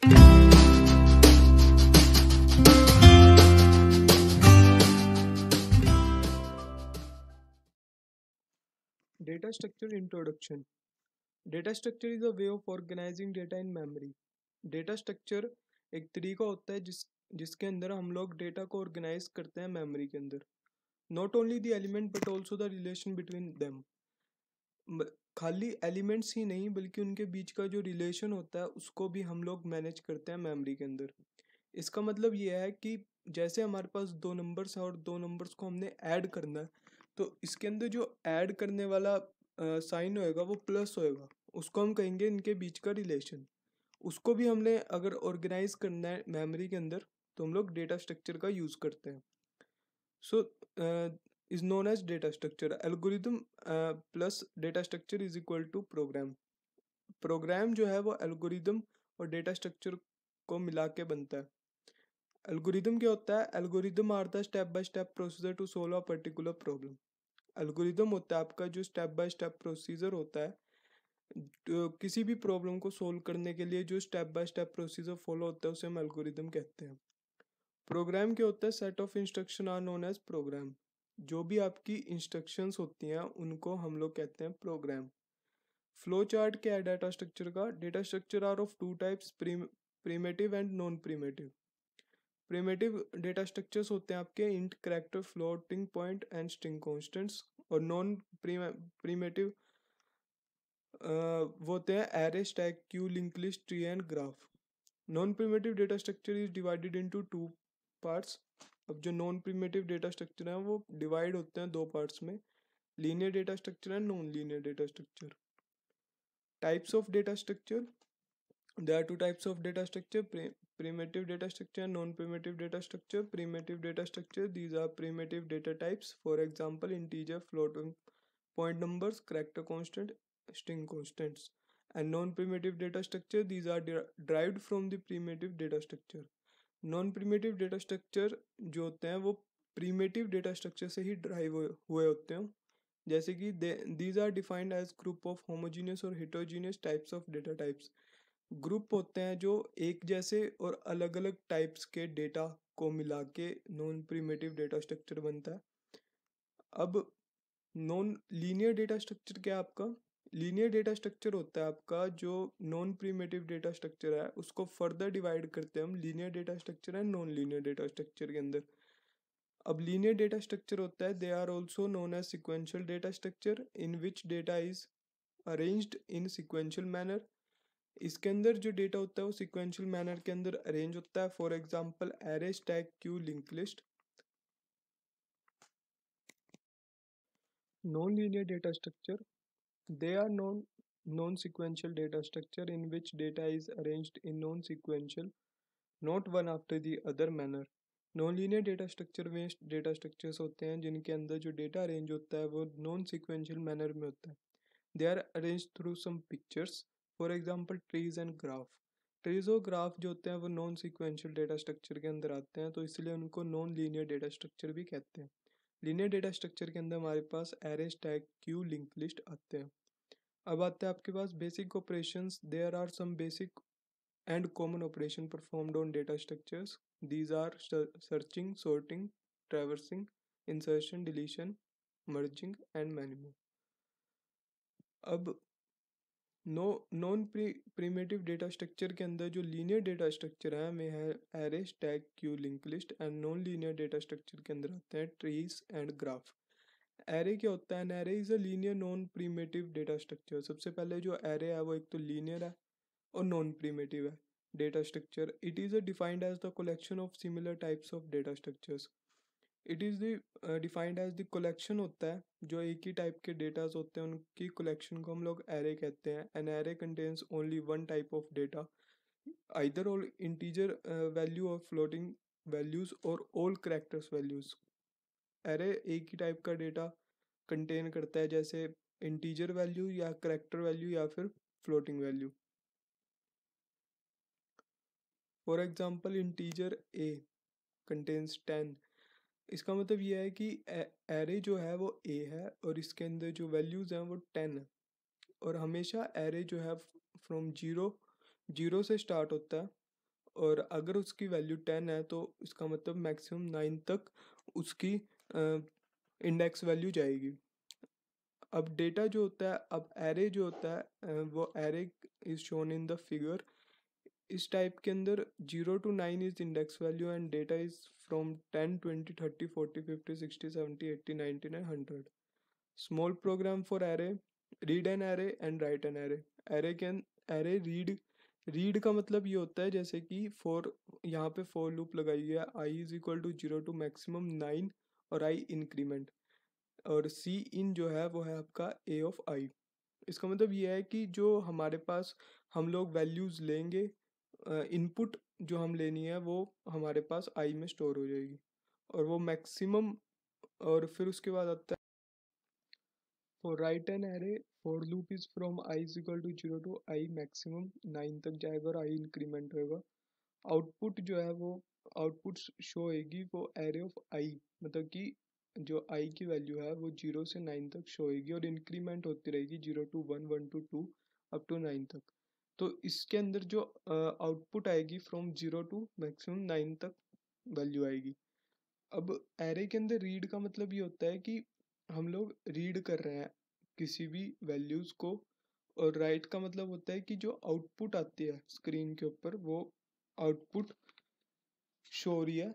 Data Structure Introduction Data structure is a way of organizing data in memory. Data structure एक तरीका होता है जिस जिसके अंदर हम लोग डेटा को ऑर्गेनाइज करते हैं मेमोरी के अंदर not only the element but also the relation between them खाली एलिमेंट्स ही नहीं बल्कि उनके बीच का जो रिलेशन होता है उसको भी हम लोग मैनेज करते हैं मेमोरी के अंदर इसका मतलब ये है कि जैसे हमारे पास दो नंबर्स हैं और दो नंबर्स को हमने ऐड करना है तो इसके अंदर जो ऐड करने वाला साइन होएगा वो प्लस होएगा उसको हम कहेंगे इनके बीच का रिलेशन उसको भी हमने अगर ऑर्गेनाइज करना है मेमोरी के अंदर तो हम लोग डेटा स्ट्रक्चर का यूज़ करते हैं सो so, is known as data structure algorithm plus data structure is equal to program program जो है वो algorithm और डेटा structure को मिला के बनता है algorithm क्या होता है algorithm are the step by step procedure to solve a particular problem algorithm होता है आपका जो स्टेप by स्टेप प्रोसीजर होता है किसी भी प्रॉब्लम को सोल्व करने के लिए जो step by step procedure follow होता है उसे हम एल्गोरिदम कहते हैं प्रोग्राम क्या होता है set of instruction are known as program जो भी आपकी इंस्ट्रक्शंस होती हैं उनको हम लोग कहते हैं प्रोग्राम फ्लो चार्ट क्या है डाटा स्ट्रक्चर का data structure are of two types primitive and non primitive primitive data structures होते हैं आपके int character floating point and string constants और नॉन प्रीमेटिव वो होते हैं array stack queue link list tree and graph non primitive data structure is divided into two parts अब जो non primitive data structure है वो डिवाइड होते हैं दो पार्ट्स में linear data structure and non linear data structure types of data structure they are two types of data structure primitive data structure and non primitive data structure primitive data structure these are primitive data types for example integer float point number character constant string constants and non primitive data structure these are derived from the primitive data structure non primitive data structure जो होते हैं वो primitive data structure से ही drive हुए होते हैं जैसे कि these are defined as group of homogeneous और heterogeneous types of data types group होते हैं जो एक जैसे और अलग अलग टाइप्स के डेटा को मिला के नॉन प्रीमेटिव डेटा स्ट्रक्चर बनता है अब नॉन लीनियर डेटा स्ट्रक्चर क्या है आपका लीनियर डेटा स्ट्रक्चर होता है आपका जो नॉन प्रीमेटिव डेटा स्ट्रक्चर है उसको फर्दर डिवाइड करते हैं हम linear data structure and non linear data structure के अंदर अब लीनियर डेटा स्ट्रक्चर होता है they are also known as sequential data structure in which data is arrange in sequential manner इसके अंदर जो डेटा होता है वो सिक्वेंशियल मैनर के अंदर अरेंज होता है for example array stack queue link list non linear data structure They are non-sequential data structures in which data is arranged in non-sequential, not one after the other manner. Linear data structure में data structures होते हैं जिनके अंदर जो data arrange होता है वो non sequential manner में होता है they are arrange through some pictures for example trees and graph trees और ग्राफ जो होते हैं वो नॉन सिक्वेंशियल डेटा स्ट्रक्चर के अंदर आते हैं तो इसलिए उनको नॉन लीनियर डेटा स्ट्रक्चर भी कहते हैं लीनियर डेटा स्ट्रक्चर के अंदर हमारे पास array stack queue link list आते हैं अब आते हैं आपके पास basic operation there are some basic and common operation performed on data structures these are searching sorting traversing insertion deletion merging and many more अब नो नॉन प्रीमेटिव डेटा स्ट्रक्चर के अंदर जो लीनियर डेटा स्ट्रक्चर है हमें है arrays stack queue link list and non linear data structure के अंदर आते हैं ट्रीज एंड ग्राफ एरे क्या होता है array is a linear non primitive data structure सबसे पहले जो एरे है वो एक तो लीनियर है और नॉन प्रीमेटिव है data structure it is a defined as the collection of similar types of data structures it is the defined as the collection होता है जो एक ही टाइप के डेटाज होते हैं उनकी कलेक्शन को हम लोग एरे कहते हैं an array contains only one type of data either all integer value or floating values or all characters values array एक ही टाइप का डेटा कंटेन करता है जैसे इंटीजर वैल्यू या करेक्टर वैल्यू या फिर floating value for example integer a contains ten इसका मतलब ये है कि एरे जो है वो ए है और इसके अंदर जो वैल्यूज़ हैं वो टेन है और हमेशा एरे जो है फ्रॉम जीरो जीरो से स्टार्ट होता है और अगर उसकी वैल्यू टेन है तो इसका मतलब मैक्सिमम नाइन तक उसकी इंडेक्स वैल्यू जाएगी अब डेटा जो होता है अब एरे जो होता है वो array is shown in the figure इस टाइप के अंदर zero to nine is index value and data is from ten twenty thirty forty fifty sixty seventy eighty nineteen and hundred small program for array read an array and write an array array can array read read का मतलब ये होता है जैसे कि four यहाँ पे for loop लगाई हुई है i is equal to zero to maximum nine और आई इंक्रीमेंट और सी इन जो है वो है आपका ए ऑफ आई इसका मतलब ये है कि जो हमारे पास हम लोग वैल्यूज़ लेंगे इनपुट जो हम लेनी है वो हमारे पास आई में स्टोर हो जाएगी और वो मैक्सिमम और फिर उसके बाद आता है for write an array for loop is from i is equal to zero to i maximum nine तक जाएगा और आई इंक्रीमेंट होएगा आउटपुट जो है वो आउटपुट शो होएगी वो एरे ऑफ आई मतलब कि जो आई की वैल्यू है वो जीरो से नाइन तक शो होएगी और इंक्रीमेंट होती रहेगी zero to one one to two up to nine तक तो इसके अंदर जो आउटपुट आएगी from zero to maximum nine तक वैल्यू आएगी अब एरे के अंदर रीड का मतलब ये होता है कि हम लोग रीड कर रहे हैं किसी भी वैल्यूज़ को और राइट का मतलब होता है कि जो आउटपुट आती है स्क्रीन के ऊपर वो आउटपुट शो रही है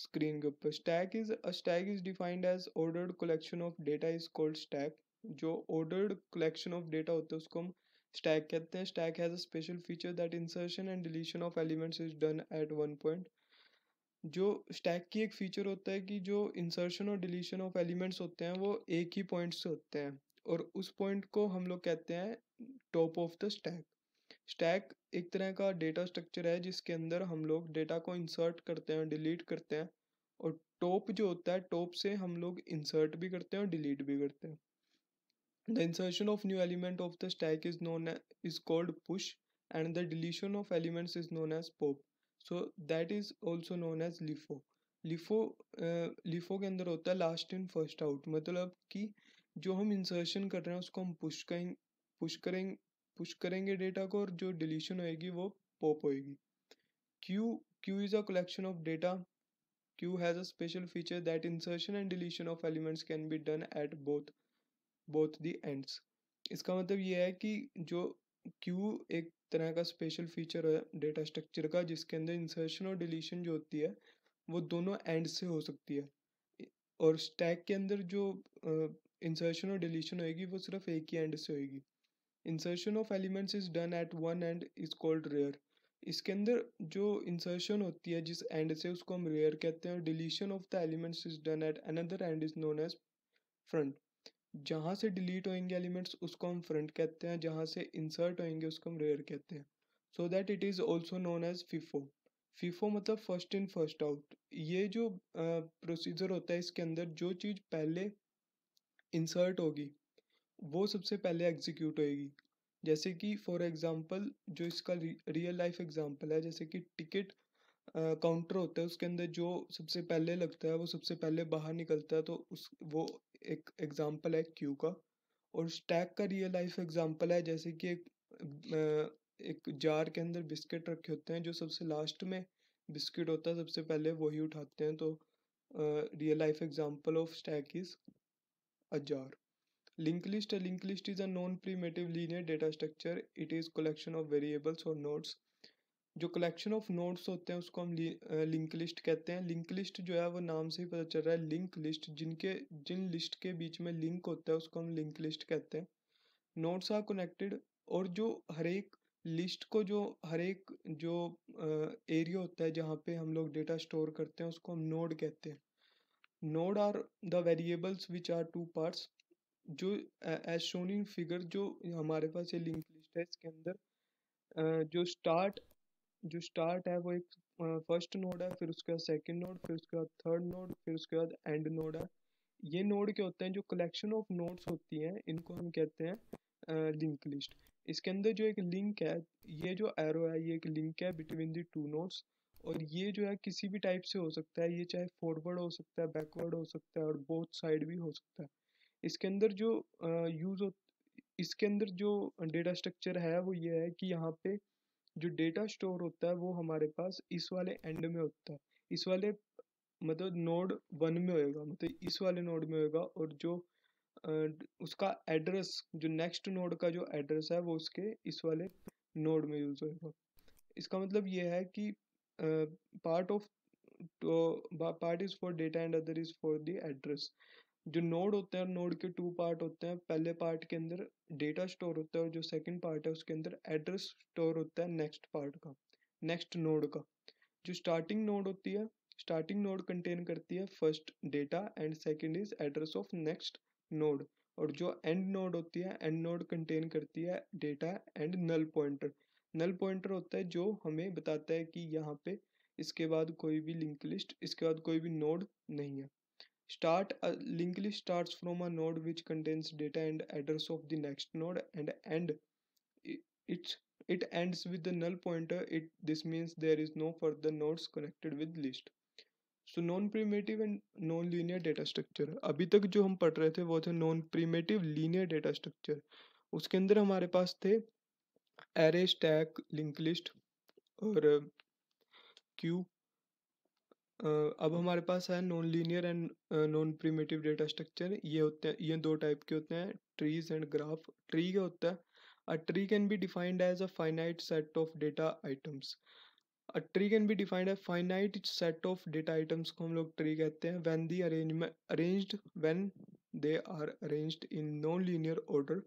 स्क्रीन के ऊपर stack is a stack is defined as ordered collection of data is called stack जो ऑर्डर्ड कलेक्शन ऑफ डेटा होता है उसको हम स्टैक कहते हैं stack has a special feature that insertion and deletion of elements is done at one point जो stack की एक फीचर होता है कि जो इंसर्शन और डिलीशन ऑफ एलिमेंट्स होते हैं वो एक ही पॉइंट से होते हैं और उस पॉइंट को हम लोग कहते हैं top of the stack stack एक तरह का डेटा स्ट्रक्चर है जिसके अंदर हम लोग डेटा को इंसर्ट करते हैं डिलीट करते हैं और टॉप जो होता है टॉप से हम लोग इंसर्ट भी करते हैं और डिलीट भी करते हैं The insertion of new element of the stack is known as, is called push and the deletion of elements is known as pop. So that is also known as LIFO. LIFO LIFO uh, के अंदर होता है last in first out मतलब कि जो हम insertion कर रहे हैं उसको हम पुश करें पुश करेंगे पुश करेंगे डेटा को और जो डिलीशन होएगी वो पॉप होएगी queue queue is a collection of data queue has a special feature that insertion and deletion of elements can be done at both both the ends इसका मतलब ये है कि जो क्यू एक तरह का स्पेशल फीचर है डेटा स्ट्रक्चर का जिसके अंदर इंसर्शन और डिलीशन जो होती है वो दोनों एंड से हो सकती है और स्टैक के अंदर जो इंसर्शन और डिलीशन होएगी वो सिर्फ एक ही एंड से होएगी insertion of elements is done at one end is called rear इसके अंदर जो इंसर्शन होती है जिस एंड से उसको हम रेयर कहते हैं और deletion of the elements is done at another end is known as front जहाँ से डिलीट होएंगे एलिमेंट्स उसको हम फ्रंट कहते हैं जहाँ से इंसर्ट होएंगे उसको हम रेयर कहते हैं so that it is also known as FIFO FIFO मतलब फर्स्ट इन फर्स्ट आउट ये जो प्रोसीजर uh, होता है इसके अंदर जो चीज़ पहले इंसर्ट होगी वो सबसे पहले एग्जीक्यूट होएगी जैसे कि फॉर एग्जांपल जो इसका रियल लाइफ एग्जांपल है जैसे कि टिकट काउंटर uh, होता है उसके अंदर जो सबसे पहले लगता है वो सबसे पहले बाहर निकलता है तो उस वो एक एग्जाम्पल है क्यू का और स्टैक का रियल लाइफ एग्जाम्पल है जैसे कि एक एक जार के अंदर बिस्किट रखे होते हैं जो सबसे लास्ट में बिस्किट होता है सबसे पहले वही उठाते हैं तो real life example of stack is a jar link list link list is a non primitive linear data structure it is collection of variables or nodes जो कलेक्शन ऑफ नोट्स होते हैं उसको हम लिंक लिस्ट कहते हैं link list जो है वो नाम से ही पता चल रहा है लिंक लिस्ट जिनके जिन लिस्ट के बीच में लिंक होता है उसको हम लिंक लिस्ट कहते हैं नोट्स आर कनेक्टेड और जो हर एक लिस्ट को जो हर एक जो एरिया होता है जहाँ पे हम लोग डेटा स्टोर करते हैं उसको हम नोड कहते हैं node are the variables which are two parts जो एज शोन इन फिगर जो हमारे पास ये लिंक लिस्ट है इसके अंदर जो स्टार्ट जो स्टार्ट है वो एक फर्स्ट नोड है फिर उसके बाद सेकेंड नोड फिर उसके बाद थर्ड नोड फिर उसके बाद एंड नोड है ये नोड क्या होते हैं जो कलेक्शन ऑफ नोड्स होती हैं इनको हम कहते हैं लिंक लिस्ट इसके अंदर जो एक लिंक है ये जो एरो है ये एक लिंक है बिटवीन दी टू नोड्स और ये जो है किसी भी टाइप से हो सकता है ये चाहे फॉरवर्ड हो सकता है बैकवर्ड हो सकता है और बोथ साइड भी हो सकता है इसके अंदर जो यूज़ हो इसके अंदर जो डेटा स्ट्रक्चर है वो ये है कि यहाँ पे जो डेटा स्टोर होता है वो हमारे पास इस वाले एंड में होता है इस वाले मतलब नोड वन में होएगा मतलब इस वाले नोड में होएगा और जो उसका एड्रेस जो नेक्स्ट नोड का जो एड्रेस है वो उसके इस वाले नोड में यूज़ होएगा इसका मतलब ये है कि part of part is for data and other is for the address जो नोड होते हैं नोड के टू पार्ट होते हैं पहले पार्ट के अंदर डेटा स्टोर होता है और जो सेकंड पार्ट है उसके अंदर एड्रेस स्टोर होता है नेक्स्ट पार्ट का नेक्स्ट नोड का जो स्टार्टिंग नोड होती है स्टार्टिंग नोड कंटेन करती है first data and second is address of next node और जो एंड नोड होती है एंड नोड कंटेन करती है data and null pointer null pointer होता है जो हमें बताता है कि यहाँ पे इसके बाद कोई भी लिंक लिस्ट इसके बाद कोई भी नोड नहीं है Start a linked list starts from a node which contains data and address of the next node and end it it ends with the null pointer. It this means there is no further nodes connected with list. So non primitive and non linear data structure अभी तक जो हम पढ़ रहे थे वो थे non primitive linear data structure उसके अंदर हमारे पास थे एरे स्टैक लिंक लिस्ट और क्यू अब हमारे पास है non linear and non primitive data structure ये होते हैं ये दो टाइप के होते हैं ट्रीज एंड ग्राफ ट्री क्या होता है a tree can be defined as a finite set of data items a tree can be defined as finite set of data items को हम लोग ट्री कहते हैं when the arrangement arranged when they are arranged in non linear order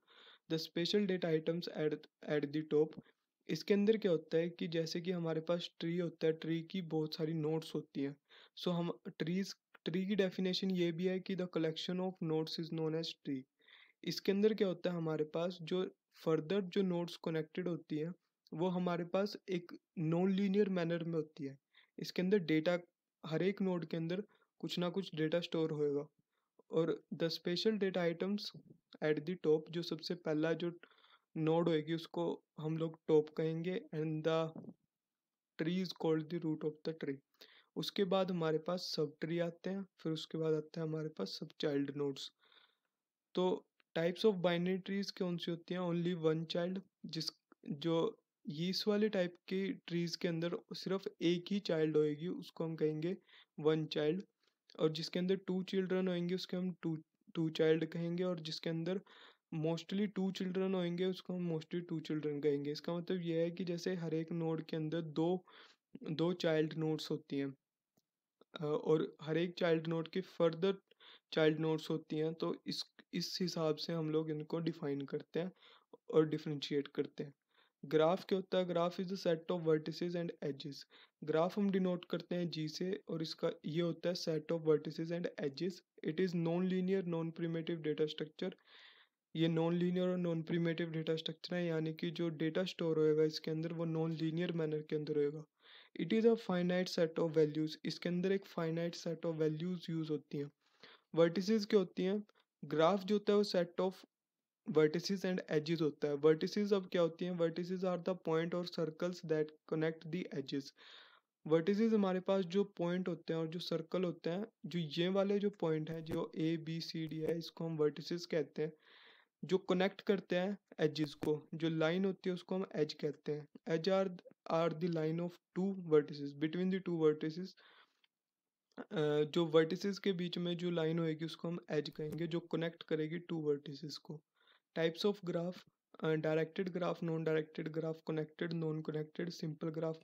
the special data items at at the top इसके अंदर क्या होता है कि जैसे कि हमारे पास ट्री होता है ट्री की बहुत सारी नोट्स होती हैं सो हम ट्रीज ट्री की डेफिनेशन ये भी है कि the collection of nodes is known as tree इसके अंदर क्या होता है हमारे पास जो फर्दर जो नोट्स कनेक्टेड होती हैं वो हमारे पास एक नॉन लीनियर मैनर में होती है इसके अंदर डेटा हर एक नोड के अंदर कुछ ना कुछ डेटा स्टोर होएगा और the special data items at the top जो सबसे पहला जो नोड होएगी उसको हम लोग टॉप कहेंगे and the tree is called the root of the tree उसके बाद हमारे पास सब ट्री आते हैं फिर उसके बाद आते हैं हमारे पास सब चाइल्ड नोड्स तो टाइप्स ऑफ बाइनरी ट्रीज कौन सी होती हैं ओनली वन चाइल्ड जिस जो इस वाले टाइप के ट्रीज के अंदर सिर्फ एक ही चाइल्ड होएगी उसको हम कहेंगे वन चाइल्ड और जिसके अंदर टू चिल्ड्रन होएंगे उसके हम टू टू चाइल्ड कहेंगे और जिसके अंदर मोस्टली टू चिल्ड्रन होएंगे उसको हम मोस्टली टू चिल्ड्रन कहेंगे इसका मतलब यह है कि जैसे हर एक नोड के अंदर दो दो चाइल्ड नोड्स होती हैं और हर एक चाइल्ड नोड की फर्दर चाइल्ड नोड्स होती हैं तो इस इस हिसाब से हम लोग इनको डिफाइन करते हैं और डिफ्रेंशिएट करते हैं ग्राफ क्या होता है graph is the set of vertices and edges graph हम डिनोट करते हैं जी से और इसका ये होता है set of vertices and edges it is non linear non primitive data structure ये नॉन लीनियर और नॉन प्रीमेटिव डेटा स्ट्रक्चर है यानी कि जो डेटा स्टोर होएगा इसके अंदर वो नॉन लीनियर मैनर के अंदर होएगा it is a finite set of values इसके अंदर एक finite set of values use होती हैं वर्टिसेस क्या होती हैं ग्राफ जो होता है वो set of vertices and edges होता है वर्टिसेस अब क्या होती हैं vertices are the point or circles that connect the edges vertices हमारे पास जो पॉइंट होते हैं और जो सर्कल होते हैं जो ये वाले जो पॉइंट हैं जो ए बी सी डी है इसको हम वर्टिसेस कहते हैं जो कनेक्ट करते हैं एजेस को जो लाइन होती है उसको हम एज कहते हैं edge are are the line of two vertices between the two vertices जो वर्टिसेस के बीच में जो लाइन होएगी उसको हम एज कहेंगे जो कनेक्ट करेगी टू वर्टिसेस को types of graph directed graph non directed graph connected non connected simple graph